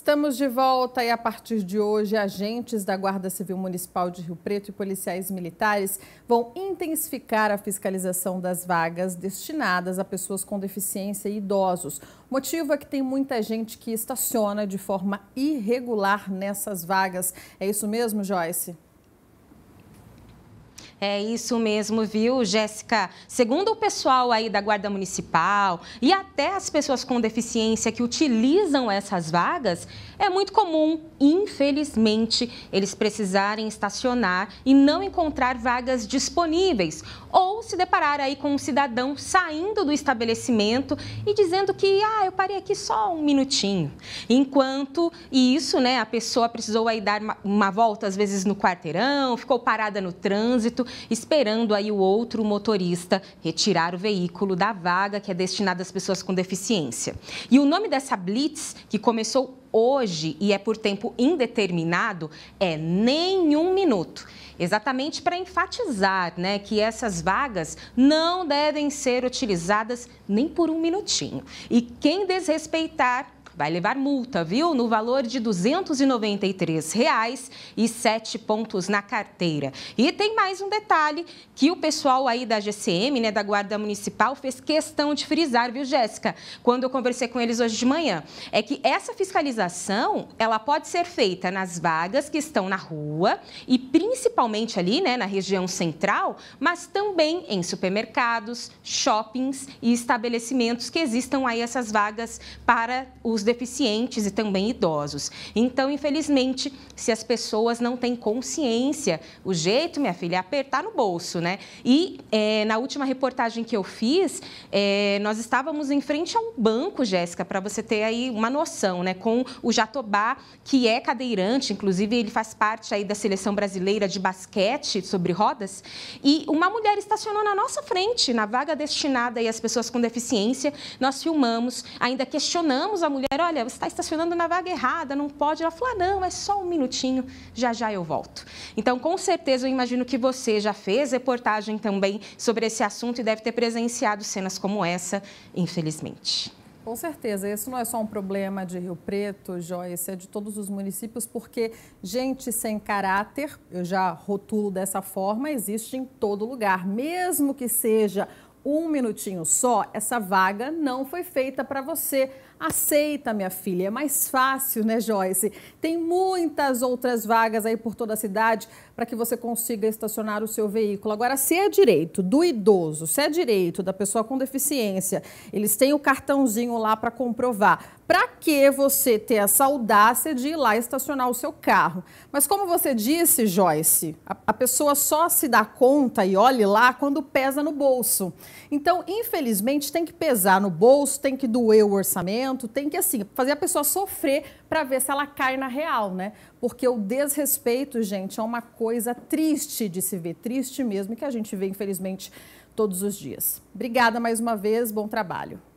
Estamos de volta e a partir de hoje, agentes da Guarda Civil Municipal de Rio Preto e policiais militares vão intensificar a fiscalização das vagas destinadas a pessoas com deficiência e idosos. O motivo é que tem muita gente que estaciona de forma irregular nessas vagas. É isso mesmo, Joyce? É isso mesmo, viu, Jéssica? Segundo o pessoal aí da Guarda Municipal e até as pessoas com deficiência que utilizam essas vagas, é muito comum, infelizmente, eles precisarem estacionar e não encontrar vagas disponíveis ou se deparar aí com um cidadão saindo do estabelecimento e dizendo que, ah, eu parei aqui só um minutinho. Enquanto e isso, né, a pessoa precisou aí dar uma, uma volta às vezes no quarteirão, ficou parada no trânsito esperando aí o outro motorista retirar o veículo da vaga que é destinada às pessoas com deficiência. E o nome dessa blitz, que começou hoje e é por tempo indeterminado, é nenhum minuto. Exatamente para enfatizar né, que essas vagas não devem ser utilizadas nem por um minutinho. E quem desrespeitar vai levar multa, viu? No valor de R$ 293 reais e sete pontos na carteira. E tem mais um detalhe que o pessoal aí da GCM, né, da Guarda Municipal, fez questão de frisar, viu, Jéssica? Quando eu conversei com eles hoje de manhã, é que essa fiscalização, ela pode ser feita nas vagas que estão na rua e principalmente ali, né, na região central, mas também em supermercados, shoppings e estabelecimentos que existam aí essas vagas para os deficientes e também idosos. Então, infelizmente, se as pessoas não têm consciência, o jeito, minha filha, é apertar no bolso, né? E é, na última reportagem que eu fiz, é, nós estávamos em frente a um banco, Jéssica, para você ter aí uma noção, né? Com o Jatobá, que é cadeirante, inclusive ele faz parte aí da seleção brasileira de basquete sobre rodas. E uma mulher estacionou na nossa frente, na vaga destinada aí às pessoas com deficiência. Nós filmamos, ainda questionamos a mulher mulher, olha, você está estacionando na vaga errada, não pode. Ela falou, ah, não, é só um minutinho, já já eu volto. Então, com certeza, eu imagino que você já fez reportagem também sobre esse assunto e deve ter presenciado cenas como essa, infelizmente. Com certeza, isso não é só um problema de Rio Preto, Joyce, é de todos os municípios, porque gente sem caráter, eu já rotulo dessa forma, existe em todo lugar, mesmo que seja um minutinho só, essa vaga não foi feita para você. Aceita, minha filha, é mais fácil, né, Joyce? Tem muitas outras vagas aí por toda a cidade para que você consiga estacionar o seu veículo. Agora, se é direito do idoso, se é direito da pessoa com deficiência, eles têm o cartãozinho lá para comprovar para que você ter essa audácia de ir lá estacionar o seu carro? Mas como você disse, Joyce, a, a pessoa só se dá conta e olhe lá quando pesa no bolso. Então, infelizmente, tem que pesar no bolso, tem que doer o orçamento, tem que assim fazer a pessoa sofrer para ver se ela cai na real, né? Porque o desrespeito, gente, é uma coisa triste de se ver, triste mesmo, que a gente vê infelizmente todos os dias. Obrigada mais uma vez, bom trabalho.